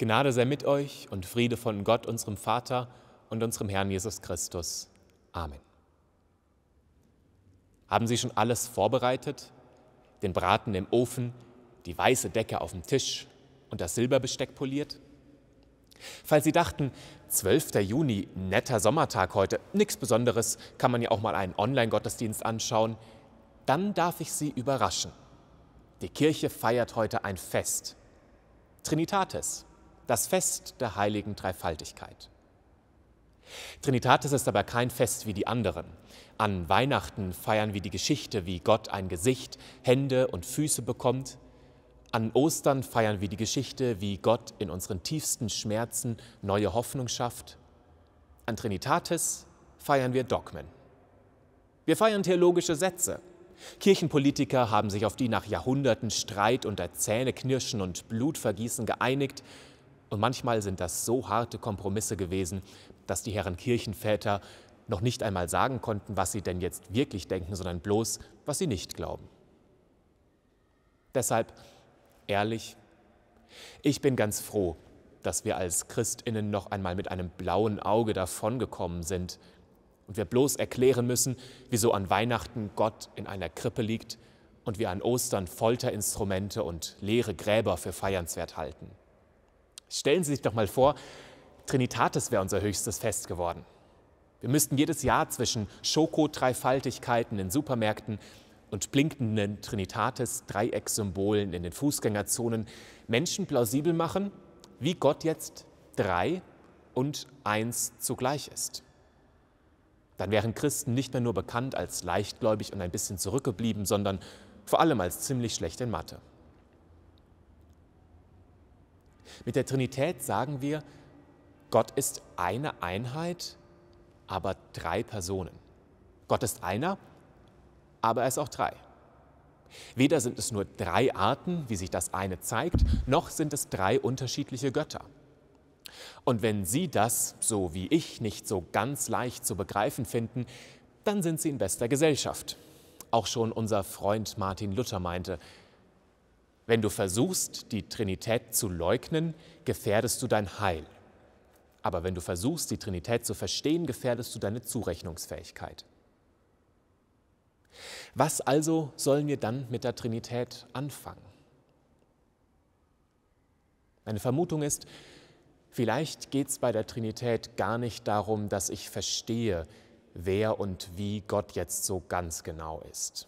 Gnade sei mit euch und Friede von Gott, unserem Vater und unserem Herrn Jesus Christus. Amen. Haben Sie schon alles vorbereitet? Den Braten im Ofen, die weiße Decke auf dem Tisch und das Silberbesteck poliert? Falls Sie dachten, 12. Juni, netter Sommertag heute, nichts Besonderes, kann man ja auch mal einen Online-Gottesdienst anschauen, dann darf ich Sie überraschen. Die Kirche feiert heute ein Fest. Trinitatis das Fest der heiligen Dreifaltigkeit. Trinitatis ist aber kein Fest wie die anderen. An Weihnachten feiern wir die Geschichte, wie Gott ein Gesicht, Hände und Füße bekommt. An Ostern feiern wir die Geschichte, wie Gott in unseren tiefsten Schmerzen neue Hoffnung schafft. An Trinitatis feiern wir Dogmen. Wir feiern theologische Sätze. Kirchenpolitiker haben sich auf die nach Jahrhunderten Streit unter Zähneknirschen und Blutvergießen geeinigt und manchmal sind das so harte Kompromisse gewesen, dass die Herren Kirchenväter noch nicht einmal sagen konnten, was sie denn jetzt wirklich denken, sondern bloß, was sie nicht glauben. Deshalb, ehrlich, ich bin ganz froh, dass wir als Christinnen noch einmal mit einem blauen Auge davongekommen sind und wir bloß erklären müssen, wieso an Weihnachten Gott in einer Krippe liegt und wir an Ostern Folterinstrumente und leere Gräber für feiernswert halten. Stellen Sie sich doch mal vor, Trinitatis wäre unser höchstes Fest geworden. Wir müssten jedes Jahr zwischen Schoko-Dreifaltigkeiten in Supermärkten und blinkenden Trinitatis-Dreiecksymbolen in den Fußgängerzonen Menschen plausibel machen, wie Gott jetzt drei und eins zugleich ist. Dann wären Christen nicht mehr nur bekannt als leichtgläubig und ein bisschen zurückgeblieben, sondern vor allem als ziemlich schlecht in Mathe. Mit der Trinität sagen wir, Gott ist eine Einheit, aber drei Personen. Gott ist einer, aber er ist auch drei. Weder sind es nur drei Arten, wie sich das eine zeigt, noch sind es drei unterschiedliche Götter. Und wenn Sie das, so wie ich, nicht so ganz leicht zu begreifen finden, dann sind Sie in bester Gesellschaft. Auch schon unser Freund Martin Luther meinte, wenn du versuchst, die Trinität zu leugnen, gefährdest du dein Heil. Aber wenn du versuchst, die Trinität zu verstehen, gefährdest du deine Zurechnungsfähigkeit. Was also sollen wir dann mit der Trinität anfangen? Meine Vermutung ist, vielleicht geht es bei der Trinität gar nicht darum, dass ich verstehe, wer und wie Gott jetzt so ganz genau ist.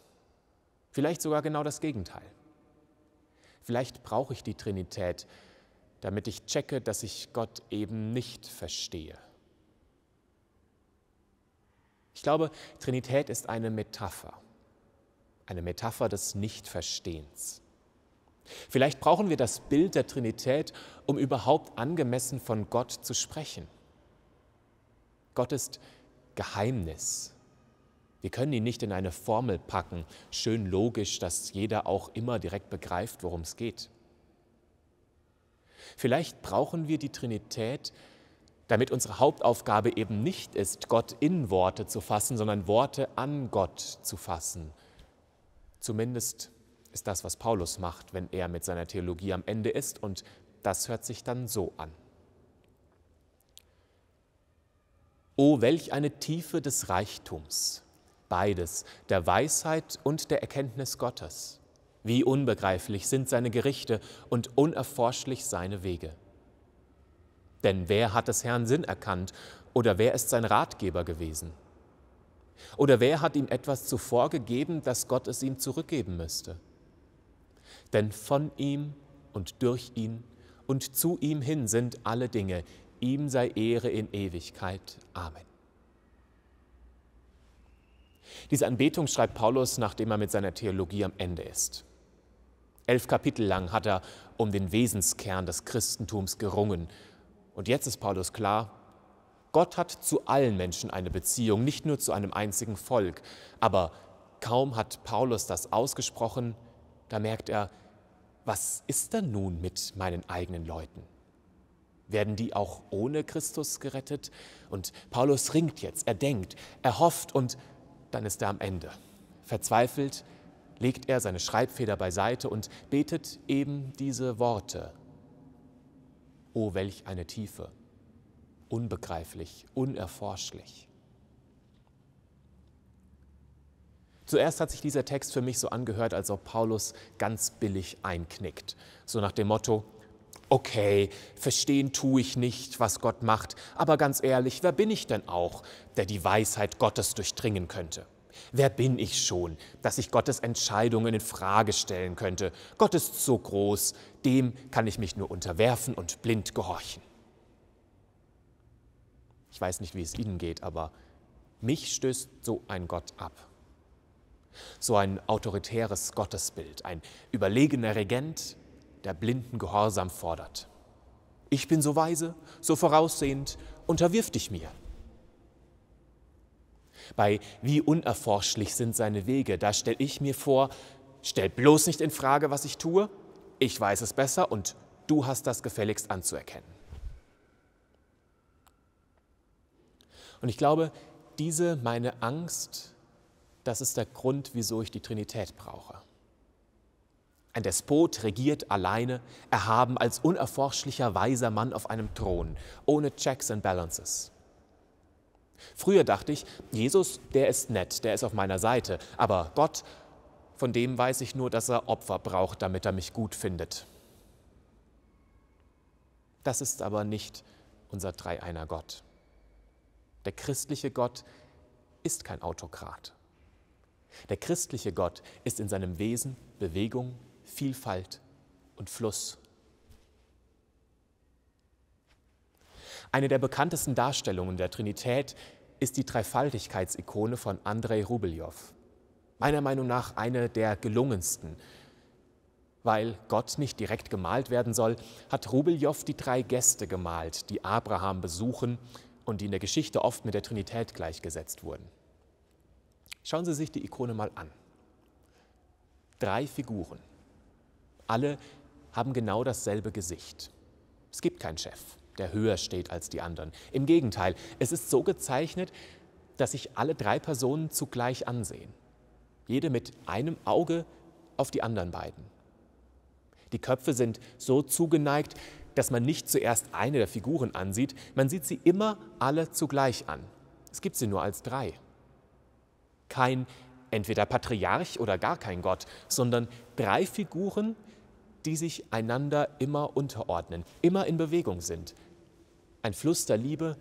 Vielleicht sogar genau das Gegenteil. Vielleicht brauche ich die Trinität, damit ich checke, dass ich Gott eben nicht verstehe. Ich glaube, Trinität ist eine Metapher, eine Metapher des Nichtverstehens. Vielleicht brauchen wir das Bild der Trinität, um überhaupt angemessen von Gott zu sprechen. Gott ist Geheimnis. Wir können ihn nicht in eine Formel packen, schön logisch, dass jeder auch immer direkt begreift, worum es geht. Vielleicht brauchen wir die Trinität, damit unsere Hauptaufgabe eben nicht ist, Gott in Worte zu fassen, sondern Worte an Gott zu fassen. Zumindest ist das, was Paulus macht, wenn er mit seiner Theologie am Ende ist, und das hört sich dann so an. O welch eine Tiefe des Reichtums, beides, der Weisheit und der Erkenntnis Gottes. Wie unbegreiflich sind seine Gerichte und unerforschlich seine Wege. Denn wer hat des Herrn Sinn erkannt oder wer ist sein Ratgeber gewesen? Oder wer hat ihm etwas zuvor gegeben, dass Gott es ihm zurückgeben müsste? Denn von ihm und durch ihn und zu ihm hin sind alle Dinge. Ihm sei Ehre in Ewigkeit. Amen. Diese Anbetung schreibt Paulus, nachdem er mit seiner Theologie am Ende ist. Elf Kapitel lang hat er um den Wesenskern des Christentums gerungen. Und jetzt ist Paulus klar, Gott hat zu allen Menschen eine Beziehung, nicht nur zu einem einzigen Volk. Aber kaum hat Paulus das ausgesprochen, da merkt er, was ist denn nun mit meinen eigenen Leuten? Werden die auch ohne Christus gerettet? Und Paulus ringt jetzt, er denkt, er hofft und dann ist er am Ende. Verzweifelt legt er seine Schreibfeder beiseite und betet eben diese Worte. O welch eine Tiefe, unbegreiflich, unerforschlich. Zuerst hat sich dieser Text für mich so angehört, als ob Paulus ganz billig einknickt, so nach dem Motto, okay, verstehen tue ich nicht, was Gott macht, aber ganz ehrlich, wer bin ich denn auch, der die Weisheit Gottes durchdringen könnte? Wer bin ich schon, dass ich Gottes Entscheidungen in Frage stellen könnte? Gott ist so groß, dem kann ich mich nur unterwerfen und blind gehorchen. Ich weiß nicht, wie es Ihnen geht, aber mich stößt so ein Gott ab. So ein autoritäres Gottesbild, ein überlegener Regent, der blinden Gehorsam fordert. Ich bin so weise, so voraussehend, unterwirf dich mir. Bei wie unerforschlich sind seine Wege, da stelle ich mir vor, stell bloß nicht in Frage, was ich tue, ich weiß es besser und du hast das gefälligst anzuerkennen. Und ich glaube, diese meine Angst, das ist der Grund, wieso ich die Trinität brauche. Ein Despot regiert alleine, erhaben als unerforschlicher weiser Mann auf einem Thron, ohne Checks and Balances. Früher dachte ich, Jesus, der ist nett, der ist auf meiner Seite, aber Gott, von dem weiß ich nur, dass er Opfer braucht, damit er mich gut findet. Das ist aber nicht unser Dreieiner Gott. Der christliche Gott ist kein Autokrat. Der christliche Gott ist in seinem Wesen, Bewegung, Vielfalt und Fluss. Eine der bekanntesten Darstellungen der Trinität ist die Dreifaltigkeitsikone von Andrei Rubeljow. Meiner Meinung nach eine der gelungensten. Weil Gott nicht direkt gemalt werden soll, hat Rubeljow die drei Gäste gemalt, die Abraham besuchen und die in der Geschichte oft mit der Trinität gleichgesetzt wurden. Schauen Sie sich die Ikone mal an. Drei Figuren. Alle haben genau dasselbe Gesicht. Es gibt keinen Chef, der höher steht als die anderen. Im Gegenteil, es ist so gezeichnet, dass sich alle drei Personen zugleich ansehen. Jede mit einem Auge auf die anderen beiden. Die Köpfe sind so zugeneigt, dass man nicht zuerst eine der Figuren ansieht, man sieht sie immer alle zugleich an. Es gibt sie nur als drei. Kein entweder Patriarch oder gar kein Gott, sondern drei Figuren, die sich einander immer unterordnen, immer in Bewegung sind. Ein Fluss der Liebe,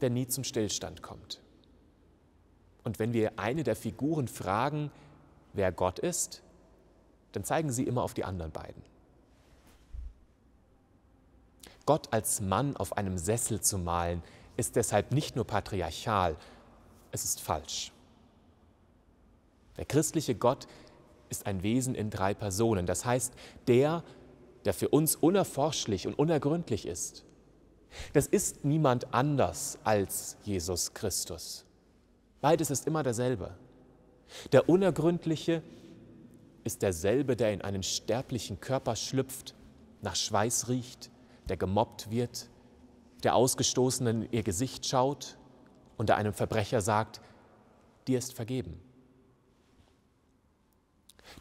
der nie zum Stillstand kommt. Und wenn wir eine der Figuren fragen, wer Gott ist, dann zeigen sie immer auf die anderen beiden. Gott als Mann auf einem Sessel zu malen, ist deshalb nicht nur patriarchal, es ist falsch. Der christliche Gott ist ein Wesen in drei Personen. Das heißt, der, der für uns unerforschlich und unergründlich ist. Das ist niemand anders als Jesus Christus. Beides ist immer derselbe. Der Unergründliche ist derselbe, der in einen sterblichen Körper schlüpft, nach Schweiß riecht, der gemobbt wird, der Ausgestoßenen in ihr Gesicht schaut und der einem Verbrecher sagt, dir ist vergeben.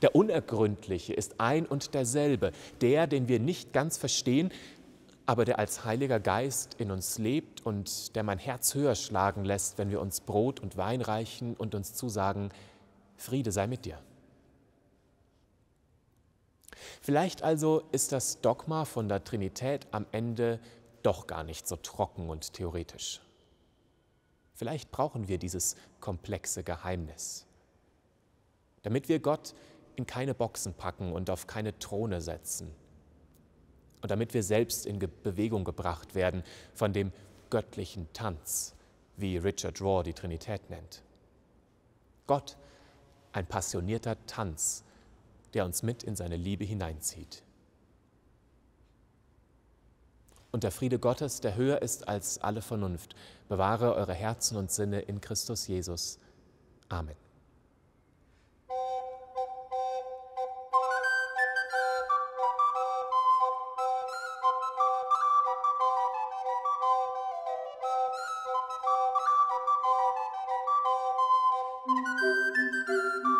Der Unergründliche ist ein und derselbe, der, den wir nicht ganz verstehen, aber der als Heiliger Geist in uns lebt und der mein Herz höher schlagen lässt, wenn wir uns Brot und Wein reichen und uns zusagen, Friede sei mit dir. Vielleicht also ist das Dogma von der Trinität am Ende doch gar nicht so trocken und theoretisch. Vielleicht brauchen wir dieses komplexe Geheimnis, damit wir Gott in keine Boxen packen und auf keine Throne setzen. Und damit wir selbst in Bewegung gebracht werden von dem göttlichen Tanz, wie Richard Raw die Trinität nennt. Gott, ein passionierter Tanz, der uns mit in seine Liebe hineinzieht. Und der Friede Gottes, der höher ist als alle Vernunft, bewahre eure Herzen und Sinne in Christus Jesus. Amen. Música